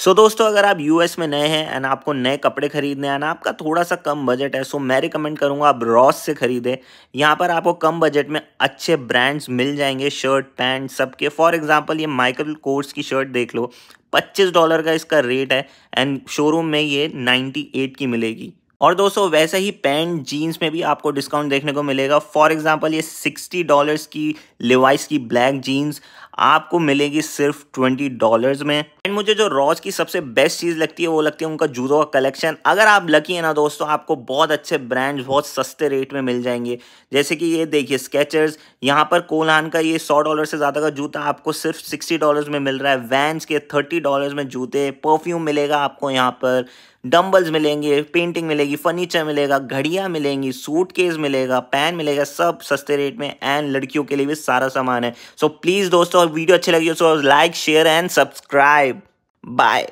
सो so, दोस्तों अगर आप यूएस में नए हैं एंड आपको नए कपड़े खरीदने हैं आपका थोड़ा सा कम बजट है सो मैं रिकमेंड करूंगा आप रॉस से खरीदें यहाँ पर आपको कम बजट में अच्छे ब्रांड्स मिल जाएंगे शर्ट पैंट सबके फॉर एग्जांपल ये माइकल कोर्स की शर्ट देख लो पच्चीस डॉलर का इसका रेट है एंड शोरूम में ये नाइन्टी एट की मिलेगी और दोस्तों वैसे ही पैंट जीन्स में भी आपको डिस्काउंट देखने को मिलेगा फॉर एग्जाम्पल ये सिक्सटी डॉलर्स की लिवाइस की ब्लैक जीन्स आपको मिलेगी सिर्फ ट्वेंटी डॉलर्स में एंड मुझे जो रॉज की सबसे बेस्ट चीज़ लगती है वो लगती है उनका जूतों का कलेक्शन अगर आप लकी है ना दोस्तों आपको बहुत अच्छे ब्रांड्स बहुत सस्ते रेट में मिल जाएंगे जैसे कि ये देखिए स्केचर्स यहाँ पर कोलहान का ये सौ डॉलर से ज़्यादा का जूता आपको सिर्फ सिक्सटी डॉलर्स में मिल रहा है वैंस के थर्टी डॉलर्स में जूते परफ्यूम मिलेगा आपको यहाँ पर डम्बल्स मिलेंगे पेंटिंग मिलेगी फर्नीचर मिलेगा घड़ियाँ मिलेंगी सूट केस मिलेगा पैन मिलेगा सब सस्ते रेट में एंड लड़कियों के लिए भी सारा सामान है सो so, प्लीज़ दोस्तों वीडियो अच्छी लगी हो so like share and subscribe bye